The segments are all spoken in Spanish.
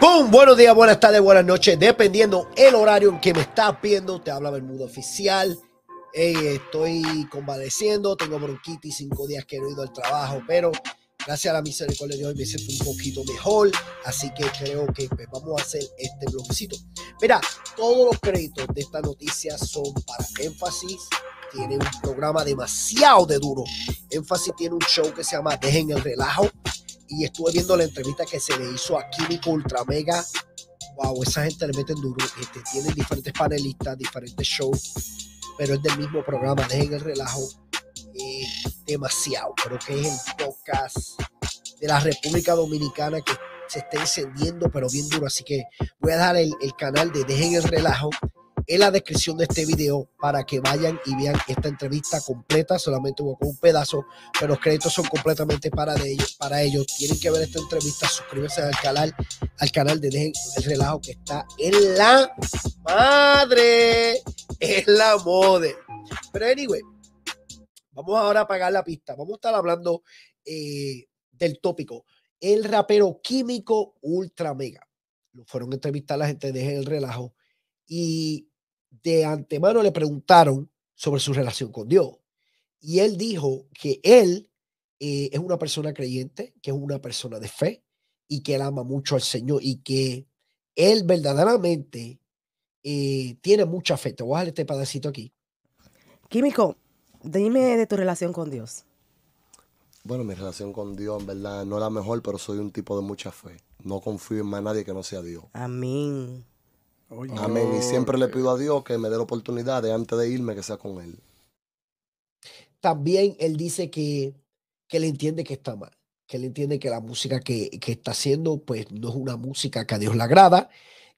¡Pum! Buenos días, buenas tardes, buenas noches. Dependiendo el horario en que me estás viendo, te habla Bermuda Oficial. estoy convaleciendo, tengo bronquitis, cinco días que no he ido al trabajo, pero gracias a la misericordia de Dios me siento un poquito mejor, así que creo que pues, vamos a hacer este bloquecito. Mira, todos los créditos de esta noticia son para énfasis, tiene un programa demasiado de duro. Énfasis tiene un show que se llama Dejen el Relajo, y estuve viendo la entrevista que se le hizo a Químico Ultra Mega. Wow, esa gente le meten duro. Este, tienen diferentes panelistas, diferentes shows, pero es del mismo programa. Dejen el relajo. Eh, demasiado. Creo que es el podcast de la República Dominicana que se está encendiendo, pero bien duro. Así que voy a dar el, el canal de Dejen el relajo en la descripción de este video para que vayan y vean esta entrevista completa. Solamente hubo un pedazo, pero los créditos son completamente para, de ellos, para ellos. Tienen que ver esta entrevista, suscríbanse al canal, al canal de Dejen el Relajo que está en la madre, en la mode. Pero anyway, vamos ahora a apagar la pista. Vamos a estar hablando eh, del tópico. El rapero químico Ultra Mega. Lo fueron a entrevistar la gente de Dejen el Relajo. Y de antemano le preguntaron sobre su relación con Dios. Y él dijo que él eh, es una persona creyente, que es una persona de fe y que él ama mucho al Señor y que él verdaderamente eh, tiene mucha fe. Te voy a dejar este pedacito aquí. Químico, dime de tu relación con Dios. Bueno, mi relación con Dios, en verdad, no es la mejor, pero soy un tipo de mucha fe. No confío en más nadie que no sea Dios. Amén. Amén. Y siempre le pido a Dios que me dé la oportunidad de antes de irme que sea con Él. También Él dice que, que Él entiende que está mal, que Él entiende que la música que, que está haciendo pues no es una música que a Dios le agrada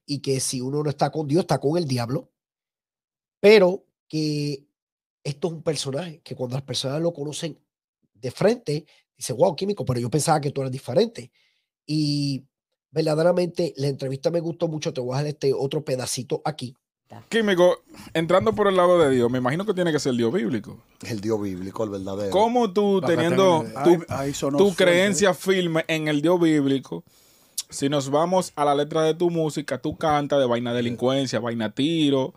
y que si uno no está con Dios está con el diablo. Pero que esto es un personaje que cuando las personas lo conocen de frente, dice, wow, químico, pero yo pensaba que tú eras diferente. Y verdaderamente la entrevista me gustó mucho. Te voy a dejar este otro pedacito aquí. Químico, entrando por el lado de Dios, me imagino que tiene que ser el Dios bíblico. El Dios bíblico, el verdadero. ¿Cómo tú, teniendo tu, creencia ¿eh? firme en el Dios bíblico, si nos vamos a la letra de tu música, tú cantas de vaina delincuencia, vaina tiro,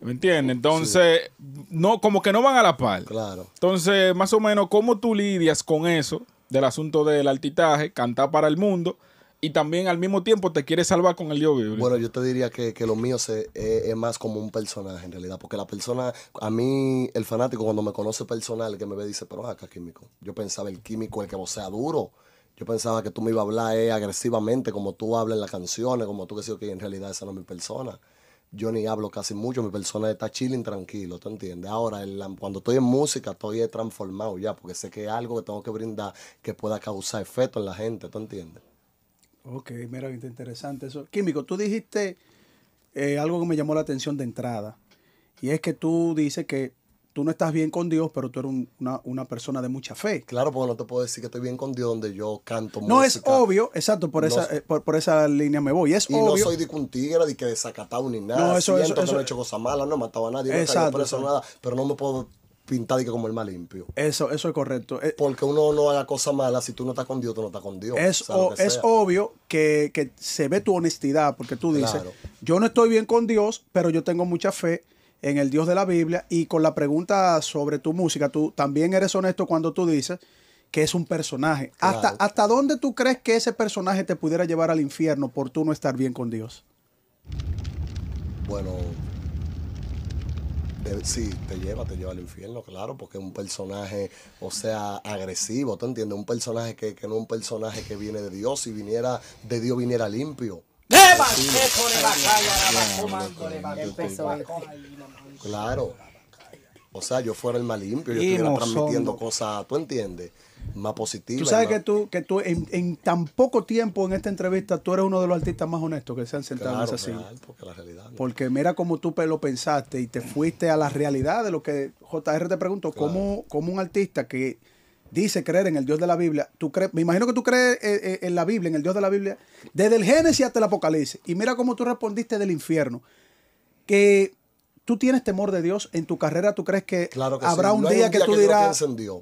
¿me entiendes? Entonces, no, como que no van a la par. Claro. Entonces, más o menos, ¿cómo tú lidias con eso del asunto del altitaje, cantar para el mundo? y también al mismo tiempo te quiere salvar con el yoga. Bueno, yo te diría que, lo mío eh, es, más como un personaje en realidad, porque la persona, a mí el fanático cuando me conoce personal, que me ve dice, pero ah, acá químico. Yo pensaba el químico, el que vos sea duro. Yo pensaba que tú me ibas a hablar eh, agresivamente, como tú hablas en las canciones, como tú que sí, que en realidad esa no es mi persona. Yo ni hablo casi mucho, mi persona está chilling, tranquilo, ¿te entiendes? Ahora, cuando estoy en música, estoy eh, transformado ya, porque sé que es algo que tengo que brindar que pueda causar efecto en la gente, ¿te entiendes? Ok, mira, interesante eso. Químico, tú dijiste eh, algo que me llamó la atención de entrada. Y es que tú dices que tú no estás bien con Dios, pero tú eres una, persona de mucha fe. Claro, porque no te puedo decir que estoy bien con Dios donde yo canto música. No es obvio, exacto, por, esa, eh, por, esa línea me voy. Es y no soy de un tigre, de que desacatado ni nada. No, eso, Siento eso, no he hecho cosas malas, no he matado a nadie, no he nada, pero no me puedo que como el más limpio. Eso, eso es correcto. Eh, porque uno no haga cosas malas, si tú no estás con Dios, tú no estás con Dios. Es, es obvio que, se ve tu honestidad, porque tú dices, yo no estoy bien con Dios, pero yo tengo mucha fe en el Dios de la Biblia. Y con la pregunta sobre tu música, tú también eres honesto cuando tú dices que es un personaje. ¿Hasta, ¿Hasta dónde tú crees que ese personaje te pudiera llevar al infierno por tú no estar bien con Dios? Bueno, si sí, te lleva, te lleva al infierno, claro, porque es un personaje, o sea, agresivo, ¿tú entiendes? Un personaje que, que no es un personaje que viene de Dios, si viniera de Dios viniera limpio. claro. O sea, yo fuera el más limpio, yo estuviera transmitiendo cosas, ¿tú entiendes? Más positivas. Tú sabes que tú, que tú en, tan poco tiempo en esta entrevista, tú eres uno de los artistas más honestos que se han sentado en Porque, la realidad, porque mira cómo tú lo pensaste y te fuiste a la realidad de lo que JR te preguntó. como ¿cómo, un artista que dice creer en el Dios de la Biblia, tú crees, me imagino que tú crees eh, eh, en la Biblia, en el Dios de la Biblia, desde el Génesis hasta el Apocalipsis. Y mira cómo tú respondiste del infierno. Que ¿Tú tienes temor de Dios en tu carrera? ¿Tú crees que, claro habrá un, día que tú dirás...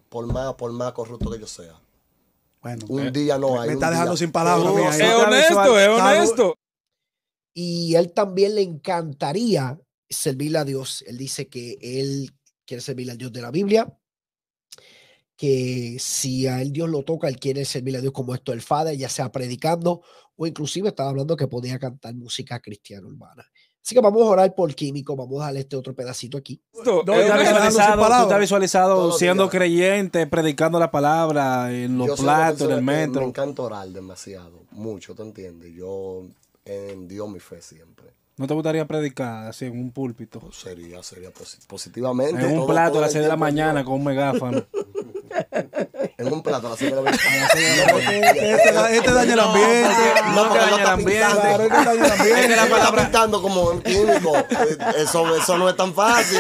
por más, por más corrupto que yo sea. un eh, día no hay. Me está dejando sin palabras. Oh, es honesto, es honesto. Y él también le encantaría servirle a Dios. Él dice que él quiere servirle al Dios de la Biblia, que si a él Dios lo toca, él quiere servirle a Dios como esto el Father, ya sea predicando o inclusive estaba hablando que podía cantar música cristiana urbana. Así que vamos a orar por químico, vamos a darle este otro pedacito aquí. No, está visualizado, tú estás visualizado siendo creyente, predicando la palabra en los platos, en el metro. Me encanta orar demasiado, mucho, ¿te entiendes? Yo en Dios mi fe siempre. ¿No te gustaría predicar así en un púlpito? sería, sería positivamente. En un plato a las 6 de la mañana con un megáfono. en un plato la este, este daña el ambiente. No, daña el ambiente. daña el ambiente. como un químico. Eh, eso, eso no es tan fácil.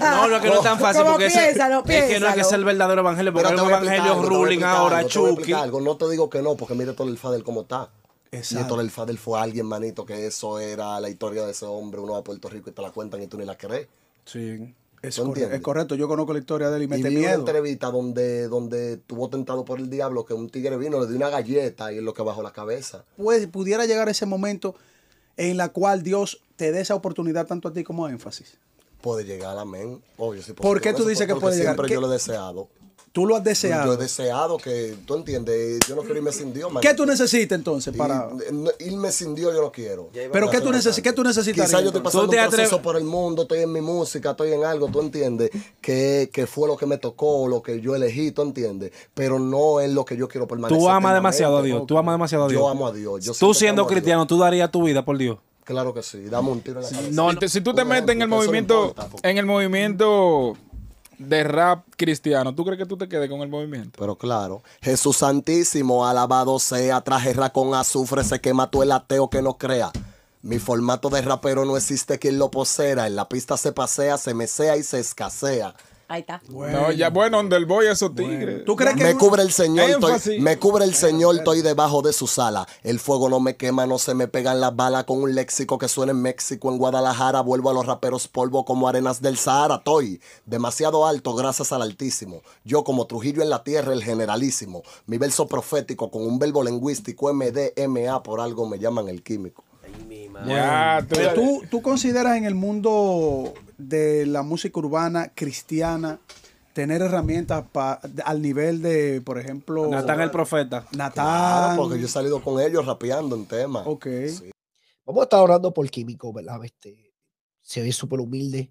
No, no es que no, es tan fácil. Porque es, que no es que sea el verdadero evangelio. Porque el evangelio ruling ahora, Chucky. No te digo que no, porque mire todo el Fadel como está. Exacto. todo el Fadel fue alguien, manito, que eso era la historia de ese hombre. Uno va a Puerto Rico y te la cuentan y tú ni la crees. Sí. Es, correcto, yo conozco la historia de él y me y una entrevista donde, donde estuvo tentado por el diablo que un tigre vino, le dio una galleta y es lo que bajó la cabeza. Pues pudiera llegar ese momento en la cual Dios te dé esa oportunidad tanto a ti como a énfasis. Puede llegar, amén. Obvio, ¿Por qué tú dices que puede llegar? Siempre yo lo he deseado. Tú lo has deseado. Yo he deseado que, tú entiendes, yo no quiero irme sin Dios. Man. ¿Qué tú necesitas entonces para...? irme sin Dios yo lo quiero. ¿Pero qué tú, neces ¿qué tú necesitas? Quizás yo estoy pasando un proceso por el mundo, estoy en mi música, estoy en algo, tú entiendes, que, fue lo que me tocó, lo que yo elegí, tú entiendes, pero no es lo que yo quiero permanecer. Tú amas demasiado a Dios, tú amas demasiado a Dios. Yo amo a Dios. tú siendo cristiano, ¿tú darías tu vida por Dios? Claro que sí, dame un tiro en la cabeza. No, si tú te metes en el movimiento, en el movimiento de rap cristiano, ¿tú crees que tú te quedes con el movimiento? Pero claro, Jesús Santísimo, alabado sea, traje con azufre, se quema tú el ateo que no crea. Mi formato de rapero no existe quien lo posea, en la pista se pasea, se mesea y se escasea. Ahí está. Bueno. ya, bueno, donde el voy esos tigres. ¿Tú crees que me cubre el señor, estoy, me cubre el señor, estoy debajo de su sala. El fuego no me quema, no se me pegan las balas con un léxico que suena en México, en Guadalajara. Vuelvo a los raperos polvo como arenas del Sahara. Estoy demasiado alto gracias al Altísimo. Yo como Trujillo en la tierra, el generalísimo. Mi verso profético con un verbo lingüístico MDMA por algo me llaman el químico tú, ¿Tú, consideras en el mundo de la música urbana cristiana tener herramientas al nivel de, por ejemplo... Natán el Profeta. Natán. porque yo he salido con ellos rapeando en temas. Ok. Vamos a estar orando por Químico, ¿verdad? Este, se ve súper humilde,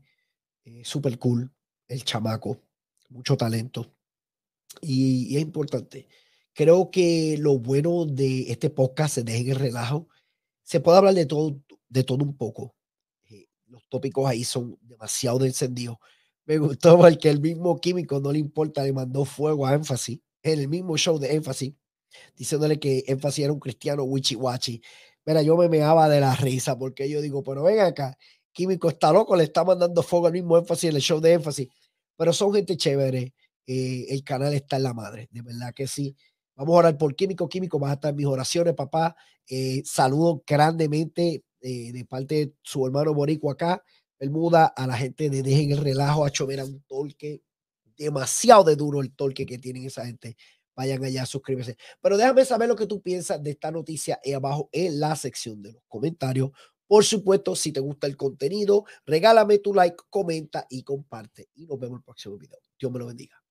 eh, súper cool, el chamaco, mucho talento. Y, es importante. Creo que lo bueno de este podcast, se dejen el relajo, se puede hablar de todo, de todo un poco. Eh, los tópicos ahí son demasiado encendidos. Me gustó que el mismo químico no le importa, le mandó fuego a Énfasis en el mismo show de Énfasis, diciéndole que Énfasis era un cristiano wichi wachi. Mira, yo me meaba de la risa porque yo digo, pero venga acá, Químico está loco, le está mandando fuego al mismo Énfasis en el show de Énfasis. Pero son gente chévere. Eh, el canal está en la madre, de verdad que sí. Vamos a orar por Químico. Químico, vas a estar mis oraciones, papá. Eh, saludo grandemente eh, de parte de su hermano Boricua acá, el muda a la gente de Dejen el Relajo, a Chomera, un torque. Demasiado de duro el torque que tienen esa gente. Vayan allá, suscríbanse, Pero déjame saber lo que tú piensas de esta noticia ahí abajo en la sección de los comentarios. Por supuesto, si te gusta el contenido, regálame tu like, comenta y comparte. Y nos vemos en el próximo video. Dios me lo bendiga.